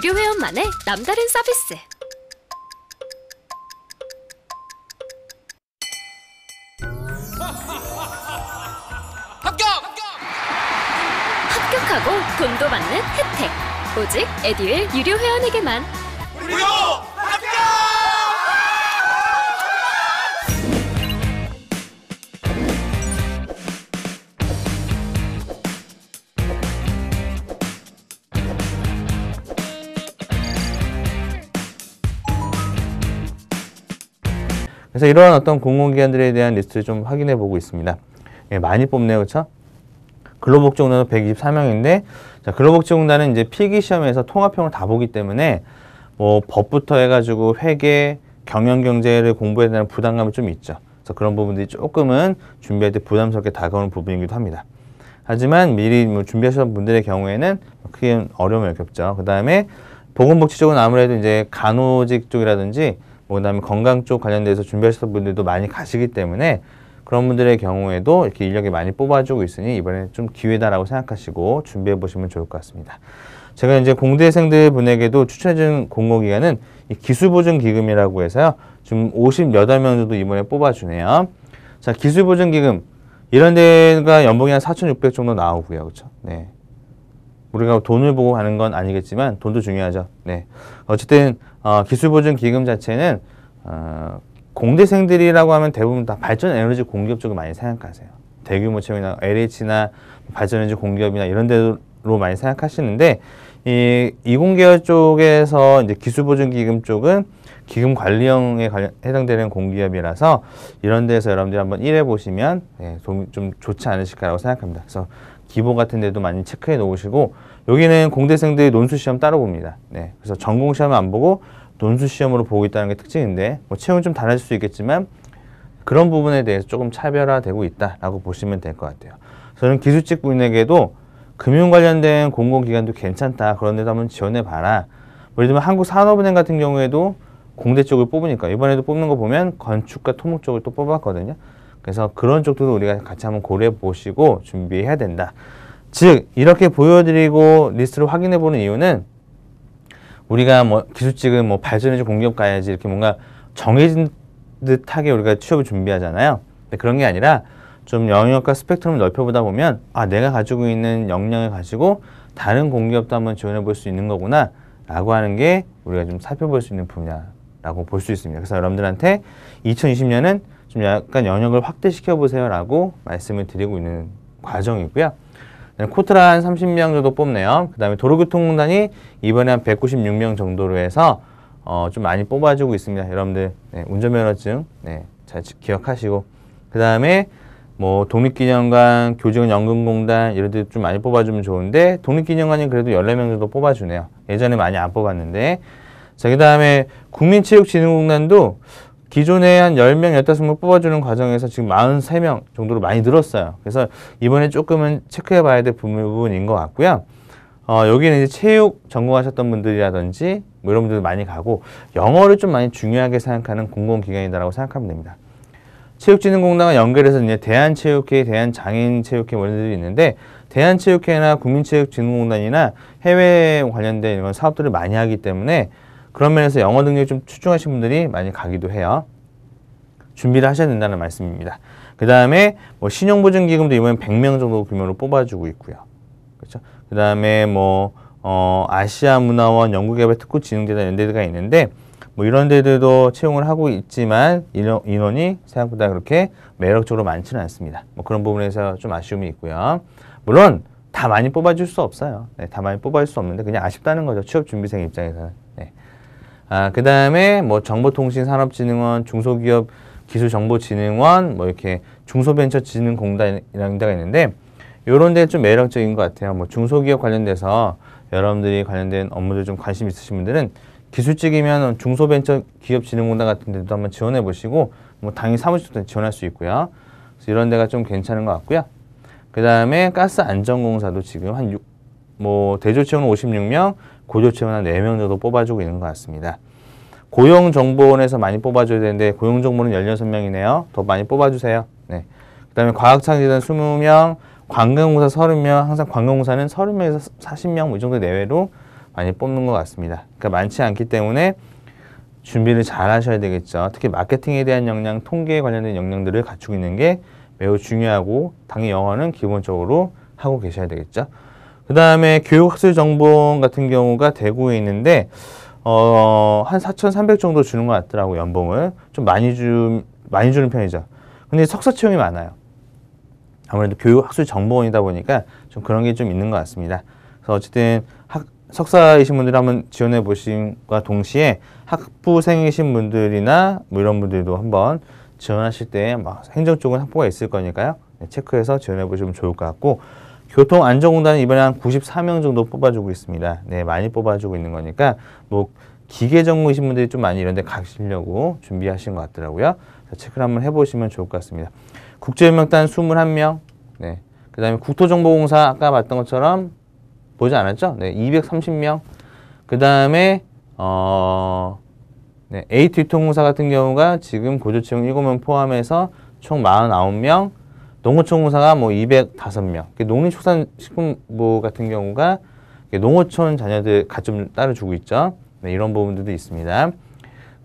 유료 회원만의 남다른 서비스. 합격! 합격하고 돈도 받는 혜택. 오직 에듀윌 유료 회원에게만. 무료! 그래서 이러한 어떤 공공기관들에 대한 리스트를 좀 확인해 보고 있습니다. 예, 많이 뽑네요. 그렇죠? 근로복지공단은 124명인데 자, 근로복지공단은 이제 필기시험에서 통합형을 다 보기 때문에 뭐 법부터 해가지고 회계, 경영경제를 공부해야 되는 부담감이 좀 있죠. 그래서 그런 부분들이 조금은 준비할 때 부담스럽게 다가오는 부분이기도 합니다. 하지만 미리 뭐 준비하시던 분들의 경우에는 크게 어려움이 없겠죠. 그 다음에 보건복지 쪽은 아무래도 이제 간호직 쪽이라든지 뭐 그다음에 건강 쪽 관련돼서 준비하셨던 분들도 많이 가시기 때문에 그런 분들의 경우에도 이렇게 인력이 많이 뽑아주고 있으니 이번에 좀 기회다라고 생각하시고 준비해 보시면 좋을 것 같습니다. 제가 이제 공대생들 분에게도 추천해준 공고기간은 기술보증기금이라고 해서요. 지금 58명 정도 이번에 뽑아주네요. 자, 기술보증기금. 이런 데가 연봉이 한 4,600 정도 나오고요. 그렇죠? 네. 우리가 돈을 보고 가는 건 아니겠지만 돈도 중요하죠. 네. 어쨌든 어, 기술보증기금 자체는 어, 공대생들이라고 하면 대부분 다 발전 에너지 공기업 쪽을 많이 생각하세요. 대규모 체험이나 LH나 발전 에너지 공기업이나 이런 데로 많이 생각하시는데 이 이공계열 쪽에서 이제 기술보증기금 쪽은 기금 관리형에 관련, 해당되는 공기업이라서 이런 데서 여러분들이 한번 일해 보시면 예, 좀 좋지 않으실까라고 생각합니다. 그래서 기본 같은 데도 많이 체크해 놓으시고 여기는 공대생들이 논술시험 따로 봅니다. 네, 그래서 전공시험을 안 보고 논술시험으로 보고 있다는 게 특징인데 뭐채용좀 달라질 수 있겠지만 그런 부분에 대해서 조금 차별화되고 있다라고 보시면 될 것 같아요. 저는 기술직 분에게도 금융 관련된 공공기관도 괜찮다. 그런 데도 한번 지원해봐라. 뭐 예를 들면 한국산업은행 같은 경우에도 공대 쪽을 뽑으니까 이번에도 뽑는 거 보면 건축과 토목 쪽을 또 뽑았거든요. 그래서 그런 쪽도 우리가 같이 한번 고려해 보시고 준비해야 된다. 즉 이렇게 보여드리고 리스트를 확인해 보는 이유는 우리가 뭐 기술직은 뭐 발전해서 공기업 가야지 이렇게 뭔가 정해진 듯하게 우리가 취업을 준비하잖아요. 근데 그런 게 아니라 좀 영역과 스펙트럼을 넓혀보다 보면 아 내가 가지고 있는 역량을 가지고 다른 공기업도 한번 지원해 볼 수 있는 거구나 라고 하는 게 우리가 좀 살펴볼 수 있는 분야라고 볼 수 있습니다. 그래서 여러분들한테 2020년은 좀 약간 영역을 확대시켜 보세요 라고 말씀을 드리고 있는 과정이고요. 네, 코트라 한 30명 정도 뽑네요. 그 다음에 도로교통공단이 이번에 한 196명 정도로 해서 어, 좀 많이 뽑아주고 있습니다. 여러분들 네, 운전면허증 네, 잘 기억하시고 그 다음에 뭐 독립기념관, 교직원연금공단 이런 데좀 많이 뽑아주면 좋은데 독립기념관이 그래도 14명 정도 뽑아주네요. 예전에 많이 안 뽑았는데 자그 다음에 국민체육진흥공단도 기존에 한 10명, 15명 뽑아주는 과정에서 지금 43명 정도로 많이 늘었어요. 그래서 이번에 조금은 체크해 봐야 될 부분인 것 같고요. 어, 여기는 이제 체육 전공하셨던 분들이라든지 뭐 이런 분들 많이 가고 영어를 좀 많이 중요하게 생각하는 공공기관이다라고 생각하면 됩니다. 체육진흥공단과 연결해서 이제 대한체육회, 대한장애인체육회 뭐 이런 데도 있는데 대한체육회나 국민체육진흥공단이나 해외 관련된 이런 사업들을 많이 하기 때문에 그런 면에서 영어 능력이 좀 출중하신 분들이 많이 가기도 해요. 준비를 하셔야 된다는 말씀입니다. 그 다음에 뭐 신용보증기금도 이번엔 100명 정도 규모로 뽑아주고 있고요. 그렇죠? 그 다음에 뭐 어, 아시아문화원 연구개발특구진흥재단 연대가 있는데 뭐 이런 데들도 채용을 하고 있지만 인원, 이 생각보다 그렇게 매력적으로 많지는 않습니다. 뭐 그런 부분에서 좀 아쉬움이 있고요. 물론 다 많이 뽑아줄 수 없어요. 네, 다 많이 뽑아줄 수 없는데 그냥 아쉽다는 거죠. 취업준비생 입장에서는. 아, 그 다음에 뭐 정보통신산업진흥원, 중소기업 기술정보진흥원, 뭐 이렇게 중소벤처진흥공단이라는 데가 있는데, 요런 데좀 매력적인 것 같아요. 뭐 중소기업 관련돼서 여러분들이 관련된 업무들 좀 관심 있으신 분들은 기술직이면 중소벤처기업진흥공단 같은 데도 한번 지원해 보시고, 뭐 당연히 사무실도 지원할 수 있고요. 그래서 이런 데가 좀 괜찮은 것 같고요. 그 다음에 가스안전공사도 지금 한 6, 뭐대조지원 56명, 고졸치면 한 4명 정도 뽑아주고 있는 것 같습니다. 고용정보원에서 많이 뽑아줘야 되는데 고용정보는 16명이네요. 더 많이 뽑아주세요. 네. 그 다음에 과학창재단 20명, 관광공사 30명, 항상 관광공사는 30명에서 40명 뭐 이 정도 내외로 많이 뽑는 것 같습니다. 그러니까 많지 않기 때문에 준비를 잘 하셔야 되겠죠. 특히 마케팅에 대한 역량, 통계에 관련된 역량들을 갖추고 있는 게 매우 중요하고 당연히 영어는 기본적으로 하고 계셔야 되겠죠. 그 다음에 교육학술정보원 같은 경우가 대구에 있는데 어, 한 4,300 정도 주는 것 같더라고 연봉을 좀 많이 주 많이 주는 편이죠. 근데 석사 채용이 많아요. 아무래도 교육학술정보원이다 보니까 좀 그런 게 좀 있는 것 같습니다. 그래서 어쨌든 학, 석사이신 분들 한번 지원해 보신과 동시에 학부생이신 분들이나 뭐 이런 분들도 한번 지원하실 때 막 행정 쪽은 확보가 있을 거니까요. 네, 체크해서 지원해 보시면 좋을 것 같고 교통안전공단은 이번에 한 94명 정도 뽑아주고 있습니다. 네, 많이 뽑아주고 있는 거니까 뭐 기계 전공이신 분들이 좀 많이 이런 데 가시려고 준비하신 것 같더라고요. 자, 체크를 한번 해보시면 좋을 것 같습니다. 국제연명단 21명, 네. 그 다음에 국토정보공사 아까 봤던 것처럼 보지 않았죠? 네, 230명. 그 다음에 어... 네, A통공사 같은 경우가 지금 고조치용 7명 포함해서 총 49명, 농어촌공사가 뭐 205명, 농림축산식품부 같은 경우가 농어촌 자녀들 가점 따로 주고 있죠. 네, 이런 부분들도 있습니다.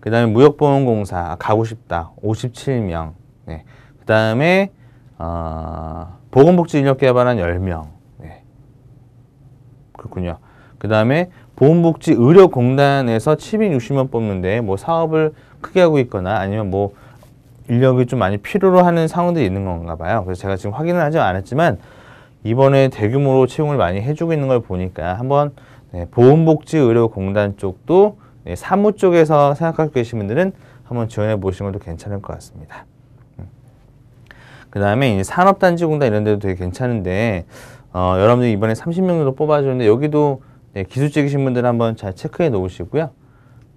그 다음에 무역보험공사 가고 싶다 57명 네. 그 다음에 어, 보건복지인력개발한 10명 네. 그렇군요. 그 다음에 보건복지의료공단에서 760명 뽑는데 뭐 사업을 크게 하고 있거나 아니면 뭐 인력이 좀 많이 필요로 하는 상황들이 있는 건가 봐요. 그래서 제가 지금 확인을 하지 않았지만 이번에 대규모로 채용을 많이 해주고 있는 걸 보니까 한번 네, 보험복지의료공단 쪽도 네, 사무 쪽에서 생각하고 계신 분들은 한번 지원해 보시는 것도 괜찮을 것 같습니다. 음. 그 다음에 산업단지공단 이런 데도 되게 괜찮은데 어, 여러분들 이번에 30명 정도 뽑아주는데 여기도 네, 기술적이신 분들 한번 잘 체크해 놓으시고요.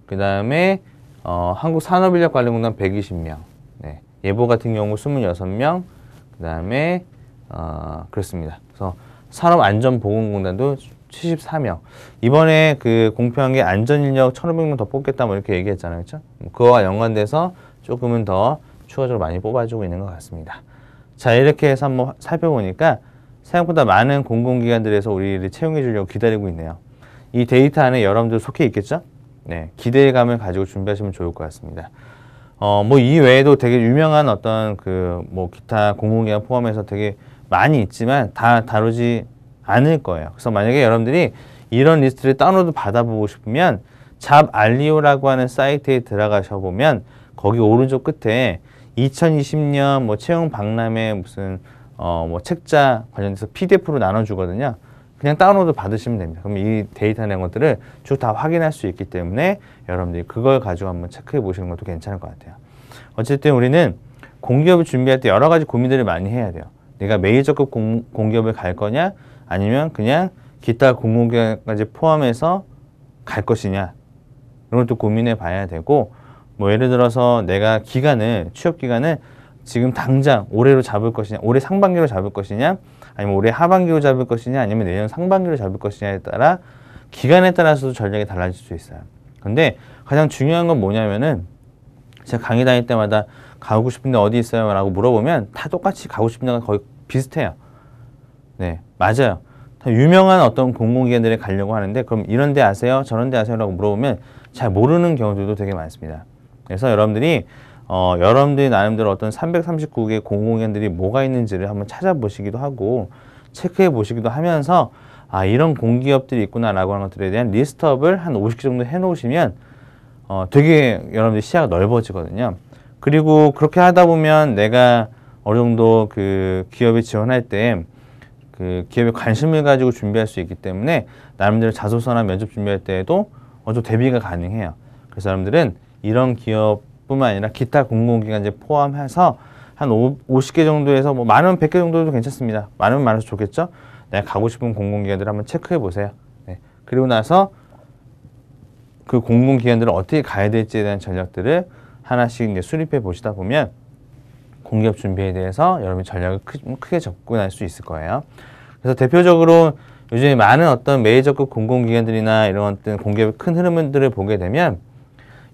그 다음에 어, 한국산업인력관리공단 120명 예보 같은 경우 26명, 그 다음에 어, 그렇습니다. 그래서 산업안전보건공단도 74명. 이번에 그공평게 안전인력 1,500명 더 뽑겠다 뭐 이렇게 얘기했잖아요. 그렇죠? 뭐 그와 연관돼서 조금은 더 추가적으로 많이 뽑아주고 있는 것 같습니다. 자 이렇게 해서 한번 살펴보니까 생각보다 많은 공공기관들에서 우리를 채용해 주려고 기다리고 있네요. 이 데이터 안에 여러분들 속해 있겠죠? 네, 기대감을 가지고 준비하시면 좋을 것 같습니다. 어, 뭐 이외에도 되게 유명한 어떤 그 뭐 기타 공공기관 포함해서 되게 많이 있지만 다 다루지 않을 거예요. 그래서 만약에 여러분들이 이런 리스트를 다운로드 받아보고 싶으면 잡 알리오라고 하는 사이트에 들어가셔 보면 거기 오른쪽 끝에 2020년 뭐 채용 박람회 무슨 어 뭐 책자 관련해서 PDF로 나눠주거든요. 그냥 다운로드 받으시면 됩니다. 그럼 이 데이터 낸 것들을 쭉 다 확인할 수 있기 때문에 여러분들이 그걸 가지고 한번 체크해 보시는 것도 괜찮을 것 같아요. 어쨌든 우리는 공기업을 준비할 때 여러 가지 고민들을 많이 해야 돼요. 내가 메이저급 공, 공기업을 갈 거냐 아니면 그냥 기타 공공기업까지 포함해서 갈 것이냐 이런 것도 고민해 봐야 되고 뭐 예를 들어서 내가 기간을 취업 기간을 지금 당장 올해로 잡을 것이냐 올해 상반기로 잡을 것이냐 아니면 올해 하반기로 잡을 것이냐 아니면 내년 상반기로 잡을 것이냐에 따라 기간에 따라서도 전략이 달라질 수 있어요. 근데 가장 중요한 건 뭐냐면은 제가 강의 다닐 때마다 가고 싶은데 어디 있어요? 라고 물어보면 다 똑같이 가고 싶은 데가 거의 비슷해요. 네, 맞아요. 다 유명한 어떤 공공기관들에 가려고 하는데 그럼 이런 데 아세요? 저런 데 아세요? 라고 물어보면 잘 모르는 경우들도 되게 많습니다. 그래서 여러분들이 어, 여러분들이 나름대로 어떤 339개 공공연들이 뭐가 있는지를 한번 찾아보시기도 하고 체크해 보시기도 하면서 아 이런 공기업들이 있구나라고 하는 것들에 대한 리스트업을 한 50개 정도 해놓으시면 어, 되게 여러분들 시야가 넓어지거든요. 그리고 그렇게 하다 보면 내가 어느 정도 그 기업에 지원할 때 그 기업에 관심을 가지고 준비할 수 있기 때문에 나름대로 자소서나 면접 준비할 때에도 어좀 대비가 가능해요. 그래서 사람들은 이런 기업 뿐만 아니라 기타 공공기관제 포함해서 한 오, 50개 정도에서 뭐 많으면 100개 정도도 괜찮습니다. 많으면 많아서 좋겠죠? 내가 네, 가고 싶은 공공기관들 한번 체크해 보세요. 네. 그리고 나서 그 공공기관들을 어떻게 가야 될지에 대한 전략들을 하나씩 이제 수립해 보시다 보면 공기업 준비에 대해서 여러분이 전략을 크, 게 접근할 수 있을 거예요. 그래서 대표적으로 요즘에 많은 어떤 메이저급 공공기관들이나 이런 어떤 공기업의 큰 흐름들을 보게 되면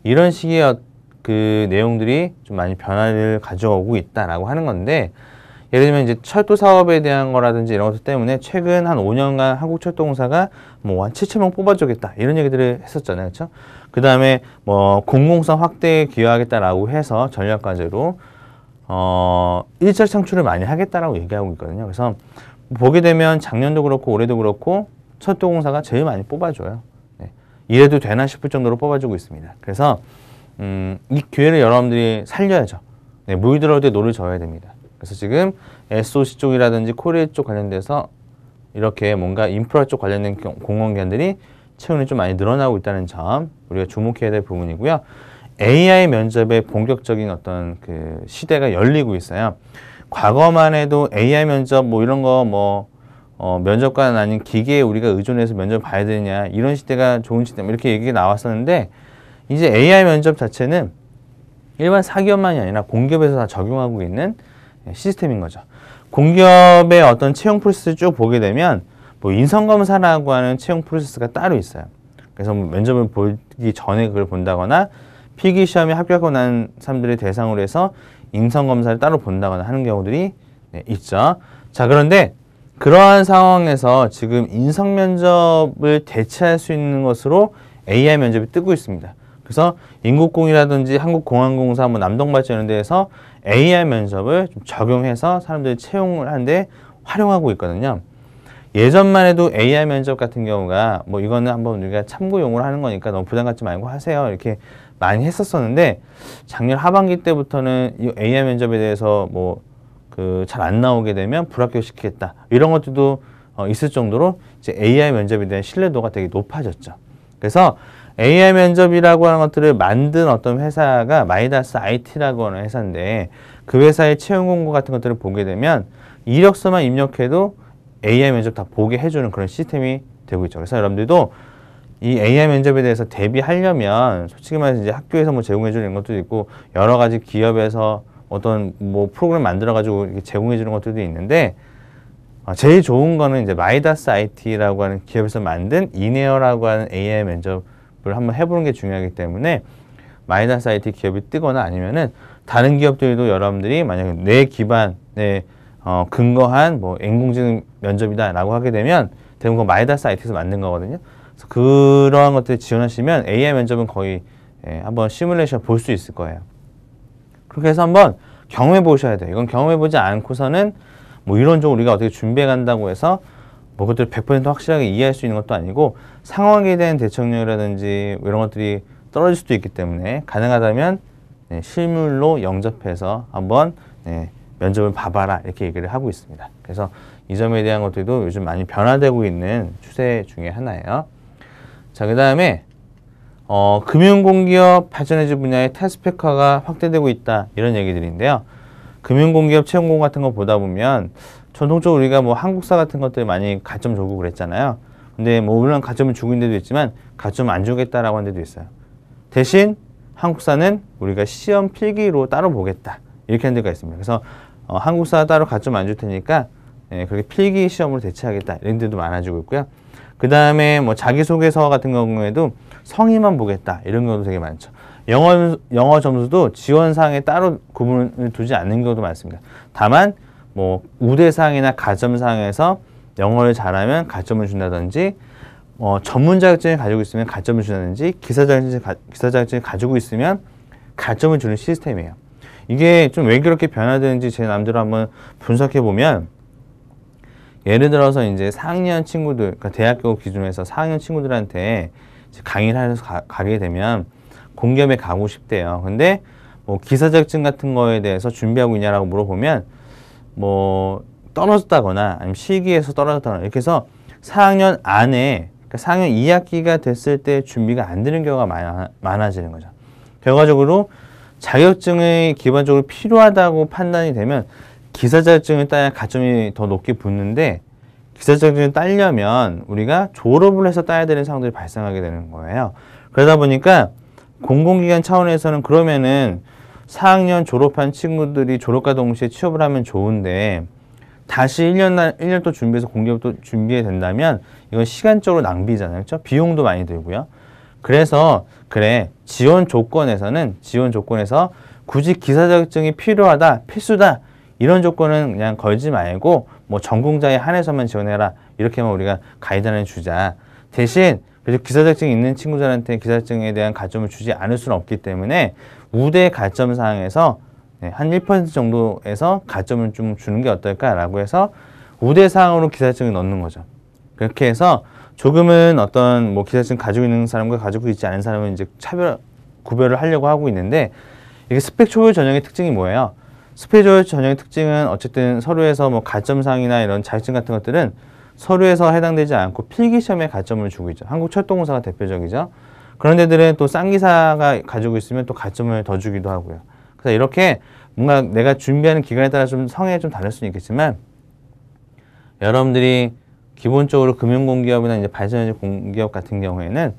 이런 식의 그 내용들이 좀 많이 변화를 가져오고 있다라고 하는 건데 예를 들면 이제 철도 사업에 대한 거라든지 이런 것들 때문에 최근 한 5년간 한국철도공사가 뭐한 7천명 뽑아주겠다 이런 얘기들을 했었잖아요, 그렇죠? 그 다음에 뭐 공공성 확대에 기여하겠다라고 해서 전략 과제로 어 일자리 창출을 많이 하겠다라고 얘기하고 있거든요. 그래서 보게 되면 작년도 그렇고 올해도 그렇고 철도공사가 제일 많이 뽑아줘요. 네. 이래도 되나 싶을 정도로 뽑아주고 있습니다. 그래서 음, 이 기회를 여러분들이 살려야죠. 네, 물들어올 때 노를 저야 됩니다. 그래서 지금 SOC 쪽이라든지 코레일 쪽 관련돼서 이렇게 뭔가 인프라 쪽 관련된 공공기관들이 채용이 좀 많이 늘어나고 있다는 점 우리가 주목해야 될 부분이고요. AI 면접의 본격적인 어떤 그 시대가 열리고 있어요. 과거만 해도 AI 면접 뭐 이런 거뭐 어, 면접관 아닌 기계에 우리가 의존해서 면접 봐야 되냐 이런 시대가 좋은 시대 뭐 이렇게 얘기가 나왔었는데 이제 AI 면접 자체는 일반 사기업만이 아니라 공기업에서 다 적용하고 있는 시스템인 거죠. 공기업의 어떤 채용 프로세스 쭉 보게 되면 뭐 인성검사라고 하는 채용 프로세스가 따로 있어요. 그래서 뭐 면접을 보기 전에 그걸 본다거나 필기시험에 합격하고 난 사람들을 대상으로 해서 인성검사를 따로 본다거나 하는 경우들이 네, 있죠. 자 그런데 그러한 상황에서 지금 인성 면접을 대체할 수 있는 것으로 AI 면접이 뜨고 있습니다. 그래서 인국공이라든지 한국공항공사, 뭐 남동발전 대에서 AI 면접을 좀 적용해서 사람들이 채용을 하는데 활용하고 있거든요. 예전만 해도 AI 면접 같은 경우가 뭐 이거는 한번 우리가 참고용으로 하는 거니까 너무 부담 갖지 말고 하세요. 이렇게 많이 했었었는데 작년 하반기 때부터는 이 AI 면접에 대해서 뭐 그 잘 안 나오게 되면 불합격시키겠다. 이런 것들도 어, 있을 정도로 이제 AI 면접에 대한 신뢰도가 되게 높아졌죠. 그래서 AI 면접이라고 하는 것들을 만든 어떤 회사가 마이다스 IT라고 하는 회사인데 그 회사의 채용 공고 같은 것들을 보게 되면 이력서만 입력해도 AI 면접 다 보게 해주는 그런 시스템이 되고 있죠. 그래서 여러분들도 이 AI 면접에 대해서 대비하려면 솔직히 말해서 이제 학교에서 뭐 제공해주는 것도 있고 여러 가지 기업에서 어떤 뭐 프로그램 만들어가지고 제공해주는 것들도 있는데 어, 제일 좋은 거는 이제 마이다스 IT라고 하는 기업에서 만든 이네어라고 하는 AI 면접 연습을 한번 해보는 게 중요하기 때문에 마이너스 IT 기업이 뜨거나 아니면은 다른 기업들도 여러분들이 만약에 뇌 기반에 어, 근거한 뭐 인공지능 면접이다라고 하게 되면 대부분 마이다스 IT에서 만든 거거든요. 그래서 그러한 것들 지원하시면 AI 면접은 거의 예, 한번 시뮬레이션 볼 수 있을 거예요. 그렇게 해서 한번 경험해 보셔야 돼요. 이건 경험해 보지 않고서는 뭐 이런 쪽 우리가 어떻게 준비해 간다고 해서 뭐 그것들 을100% 확실하게 이해할 수 있는 것도 아니고 상황에 대한 대처율이라든지 뭐 이런 것들이 떨어질 수도 있기 때문에 가능하다면 네, 실물로 영접해서 한번 네, 면접을 봐봐라 이렇게 얘기를 하고 있습니다. 그래서 이 점에 대한 것들도 요즘 많이 변화되고 있는 추세 중에 하나예요. 자, 그 다음에 어, 금융공기업 발전해지 분야의 탈스펙화가 확대되고 있다 이런 얘기들인데요. 금융공기업 채용공 같은 거 보다 보면 전통적으로 우리가 뭐 한국사 같은 것들 많이 가점 주고 그랬잖아요. 근데 뭐 물론 가점을 주고 있는 데도 있지만 가점 안 주겠다라고 하는 데도 있어요. 대신 한국사는 우리가 시험 필기로 따로 보겠다. 이렇게 하는 데가 있습니다. 그래서 어, 한국사 따로 가점 안 줄 테니까 예, 그렇게 필기 시험으로 대체하겠다. 이런 데도 많아지고 있고요. 그 다음에 뭐 자기소개서 같은 경우에도 성의만 보겠다. 이런 경우도 되게 많죠. 영어, 영어 점수도 지원사항에 따로 구분을 두지 않는 경우도 많습니다. 다만 뭐 우대상이나 가점상에서 영어를 잘하면 가점을 준다든지 어, 전문 자격증을 가지고 있으면 가점을 준다든지 기사 자격증을, 가, 기사 자격증을 가지고 있으면 가점을 주는 시스템이에요. 이게 좀 왜 그렇게 변화되는지 제남대 한번 분석해 보면 예를 들어서 이제 4학년 친구들, 그러니까 대학교 기준에서 4학년 친구들한테 강의를 하면서 가, 게 되면 공기업에 가고 싶대요. 근데 뭐 기사 자격증 같은 거에 대해서 준비하고 있냐라고 물어보면 뭐 떨어졌다거나 아니면 시기에서 떨어졌다거나 이렇게 해서 4학년 안에 그러니까 4학년 2학기가 됐을 때 준비가 안 되는 경우가 많아, 많아지는 거죠. 결과적으로 자격증이 기본적으로 필요하다고 판단이 되면 기사 자격증을 따야 가점이 더 높게 붙는데 기사 자격증을 따려면 우리가 졸업을 해서 따야 되는 상황들이 발생하게 되는 거예요. 그러다 보니까 공공기관 차원에서는 그러면은 4학년 졸업한 친구들이 졸업과 동시에 취업을 하면 좋은데 다시 1년, 1년 또 준비해서 공기업 또 준비해 된다면 이건 시간적으로 낭비잖아요. 그렇죠? 비용도 많이 들고요. 그래서 그래 지원 조건에서는 지원 조건에서 굳이 기사 자격증이 필요하다, 필수다 이런 조건은 그냥 걸지 말고 뭐 전공자에 한해서만 지원해라 이렇게만 우리가 가이드라인 주자. 대신 그래서 기사자증이 격 있는 친구들한테 기사자증에 격 대한 가점을 주지 않을 수는 없기 때문에 우대 가점 사항에서 한 1% 정도에서 가점을 좀 주는 게 어떨까라고 해서 우대 사항으로 기사증을 자격 넣는 거죠. 그렇게 해서 조금은 어떤 뭐 기사증 가지고 있는 사람과 가지고 있지 않은 사람은 이제 차별 구별을 하려고 하고 있는데 이게 스펙 초월 전형의 특징이 뭐예요? 스펙 초월 전형의 특징은 어쨌든 서로에서 뭐 가점상이나 이런 자격증 같은 것들은 서류에서 해당되지 않고 필기시험에 가점을 주고 있죠. 한국철도공사가 대표적이죠. 그런 데들은 또 쌍기사가 가지고 있으면 또 가점을 더 주기도 하고요. 그래서 이렇게 뭔가 내가 준비하는 기간에 따라 좀 성향이 좀 다를 수는 있겠지만 여러분들이 기본적으로 금융공기업이나 이제 발전에너 공기업 같은 경우에는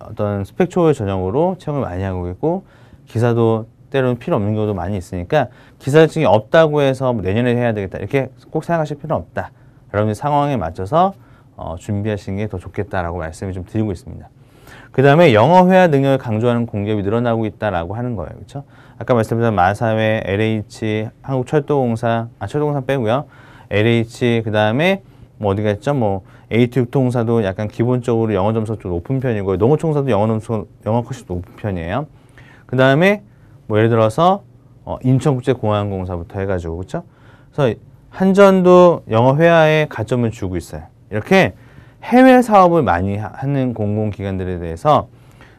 어떤 스펙 초월 전형으로 채용을 많이 하고 있고 기사도 때로는 필요 없는 경우도 많이 있으니까 기사증이 없다고 해서 뭐 내년에 해야 되겠다 이렇게 꼭 생각하실 필요는 없다. 여러분의 상황에 맞춰서 어, 준비하시는 게 더 좋겠다라고 말씀을 좀 드리고 있습니다. 그 다음에 영어 회화 능력을 강조하는 공기업이 늘어나고 있다라고 하는 거예요. 그렇죠? 아까 말씀드린 마사회, LH, 한국철도공사, 아 철도공사 빼고요. LH, 그 다음에 뭐 어디가 있죠? 뭐 A2 통사도 약간 기본적으로 영어 점수가 좀 높은 편이고 농어총사도 영어 점수 영어 컷이 높은 편이에요. 그 다음에 뭐 예를 들어서 어, 인천국제공항공사부터 해가지고 그렇죠? 그래서 한전도 영어 회화에 가점을 주고 있어요. 이렇게 해외 사업을 많이 하는 공공기관들에 대해서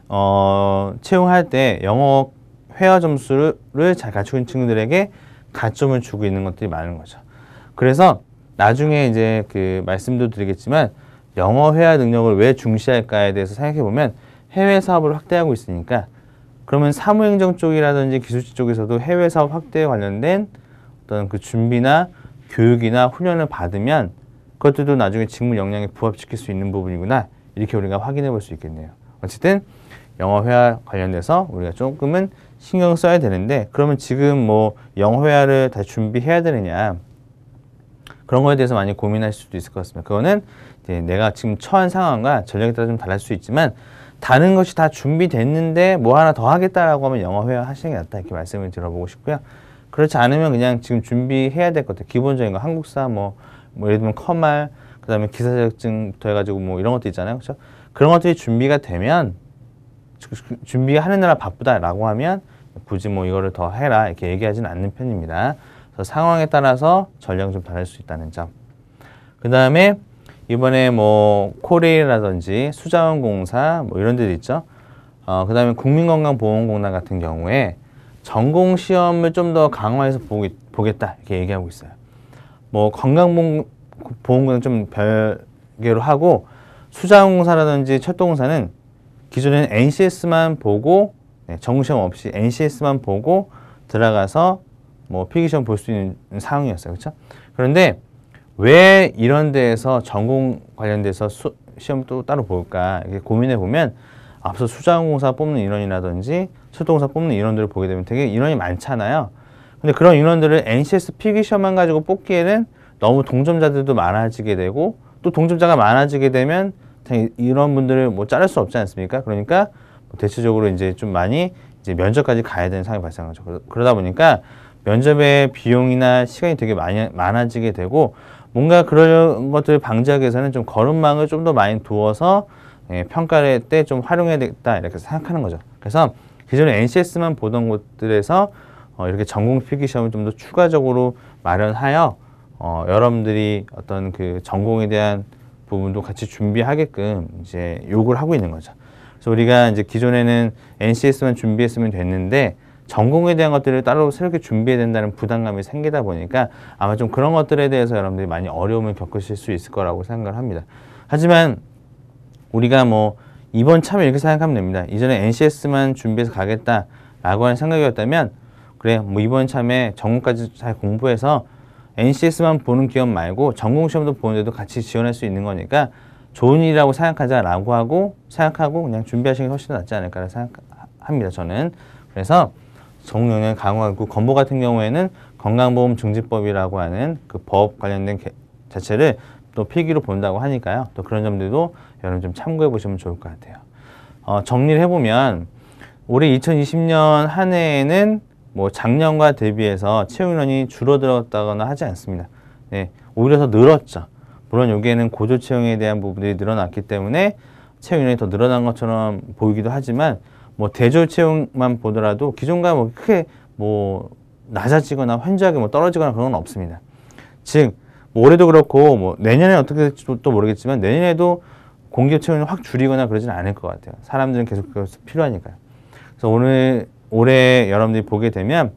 어, 채용할 때 영어 회화 점수를 잘 갖추고 있는 친구들에게 가점을 주고 있는 것들이 많은 거죠. 그래서 나중에 이제 그 말씀도 드리겠지만 영어 회화 능력을 왜 중시할까에 대해서 생각해 보면 해외 사업을 확대하고 있으니까 그러면 사무행정 쪽이라든지 기술직 쪽에서도 해외 사업 확대에 관련된 어떤 그 준비나 교육이나 훈련을 받으면 그것들도 나중에 직무 역량에 부합시킬 수 있는 부분이구나 이렇게 우리가 확인해 볼 수 있겠네요. 어쨌든 영어 회화 관련돼서 우리가 조금은 신경 써야 되는데 그러면 지금 뭐 영어 회화를 다 준비해야 되느냐 그런 거에 대해서 많이 고민할 수도 있을 것 같습니다. 그거는 이제 내가 지금 처한 상황과 전략에 따라 좀 달라질 수 있지만 다른 것이 다 준비됐는데 뭐 하나 더 하겠다라고 하면 영어 회화 하시는 게 낫다 이렇게 말씀을 들어보고 싶고요. 그렇지 않으면 그냥 지금 준비해야 될 것 같아요. 기본적인 거 한국사 뭐, 뭐 예를 들면 컴말 그다음에 기사 자격증부터 해가지고 뭐 이런 것도 있잖아요 그렇죠 그런 것들이 준비가 되면 준비하느라 바쁘다라고 하면 굳이 뭐 이거를 더 해라 이렇게 얘기하진 않는 편입니다. 그래서 상황에 따라서 전략이 좀 다를 수 있다는 점. 그 다음에 이번에 뭐 코레일이라든지 수자원공사 뭐 이런 데도 있죠. 어, 그 다음에 국민건강보험공단 같은 경우에 전공 시험을 좀 더 강화해서 보겠다 이렇게 얘기하고 있어요. 뭐 건강보험은 좀 별개로 하고 수자원공사라든지 철도공사는 기존에는 NCS만 보고 네, 전공시험 없이 NCS만 보고 들어가서 뭐 필기시험 볼 수 있는 상황이었어요. 그렇죠? 그런데 왜 이런 데에서 전공 관련돼서 수, 시험 또 따로 볼까 이렇게 고민해 보면 앞서 수자원공사 뽑는 인원이라든지 초동사 뽑는 인원들을 보게 되면 되게 인원이 많잖아요. 근데 그런 인원들을 NCS 피규시만 가지고 뽑기에는 너무 동점자들도 많아지게 되고 또 동점자가 많아지게 되면 이런 분들을 뭐 자를 수 없지 않습니까? 그러니까 뭐 대체적으로 이제 좀 많이 이제 면접까지 가야 되는 상황이 발생하죠. 그러다 보니까 면접의 비용이나 시간이 되게 많이 많아지게 되고 뭔가 그런 것들을 방지하기 위해서는 좀 걸음망을 좀 더 많이 두어서 예, 평가를 때좀 활용해야 되겠다 이렇게 생각하는 거죠. 그래서 기존에 NCS만 보던 곳들에서 어, 이렇게 전공 필기 시험을 좀 더 추가적으로 마련하여 어, 여러분들이 어떤 그 전공에 대한 부분도 같이 준비하게끔 이제 요구를 하고 있는 거죠. 그래서 우리가 이제 기존에는 NCS만 준비했으면 됐는데 전공에 대한 것들을 따로 새롭게 준비해야 된다는 부담감이 생기다 보니까 아마 좀 그런 것들에 대해서 여러분들이 많이 어려움을 겪으실 수 있을 거라고 생각을 합니다. 하지만 우리가 뭐 이번 참 이렇게 생각하면 됩니다. 이전에 NCS만 준비해서 가겠다라고 하는 생각이었다면 그래 뭐 이번 참에 전공까지 잘 공부해서 NCS만 보는 기업 말고 전공 시험도 보는데도 같이 지원할 수 있는 거니까 좋은 일이라고 생각하자라고 하고 생각하고 그냥 준비하시는 게 훨씬 낫지 않을까라 생각합니다. 저는 그래서 전공 영역 강화하고 건보 같은 경우에는 건강보험중지법이라고 하는 그 법 관련된 개, 자체를 또 필기로 본다고 하니까요. 또 그런 점들도 여러분 좀 참고해 보시면 좋을 것 같아요. 어, 정리를 해보면 올해 2020년 한 해에는 뭐 작년과 대비해서 채용 인원이 줄어들었다거나 하지 않습니다. 네, 오히려 더 늘었죠. 물론 여기에는 고조 채용에 대한 부분들이 늘어났기 때문에 채용 인원이 더 늘어난 것처럼 보이기도 하지만 뭐 대졸 채용만 보더라도 기존과 뭐 크게 뭐 낮아지거나 현저하게 뭐 떨어지거나 그런 건 없습니다. 즉 올해도 그렇고 뭐 내년에 어떻게 될지도 또 모르겠지만 내년에도 공기업 채용을 확 줄이거나 그러진 않을 것 같아요. 사람들은 계속 필요하니까요. 그래서 오늘 올해 여러분들이 보게 되면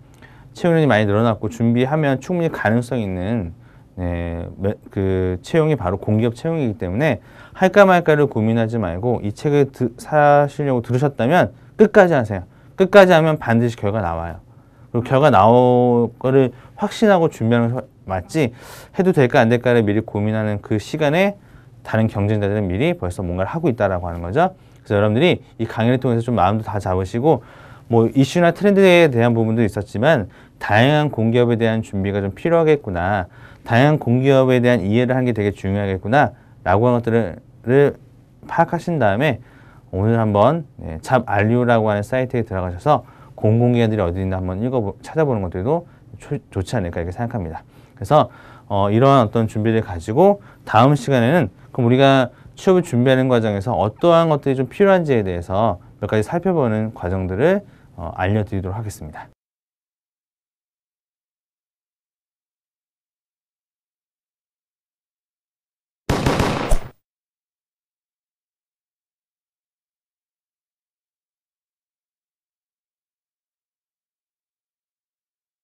채용률이 많이 늘어났고 준비하면 충분히 가능성 있는 네, 그 채용이 바로 공기업 채용이기 때문에 할까 말까를 고민하지 말고 이 책을 드, 사시려고 들으셨다면 끝까지 하세요. 끝까지 하면 반드시 결과 나와요. 그리고 결과 나올 거를 확신하고 준비하는 맞지? 해도 될까 안 될까를 미리 고민하는 그 시간에 다른 경쟁자들은 미리 벌써 뭔가를 하고 있다라고 하는 거죠. 그래서 여러분들이 이 강의를 통해서 좀 마음도 다 잡으시고 뭐 이슈나 트렌드에 대한 부분도 있었지만 다양한 공기업에 대한 준비가 좀 필요하겠구나. 다양한 공기업에 대한 이해를 하는 게 되게 중요하겠구나. 라고 하는 것들을 파악하신 다음에 오늘 한번 네, 잡알리오라고 하는 사이트에 들어가셔서 공공기관들이 어디 있나 한번 읽어 찾아보는 것들도 좋지 않을까 이렇게 생각합니다. 그래서 어, 이러한 어떤 준비를 가지고 다음 시간에는 그럼 우리가 취업을 준비하는 과정에서 어떠한 것들이 좀 필요한지에 대해서 몇 가지 살펴보는 과정들을 어, 알려드리도록 하겠습니다.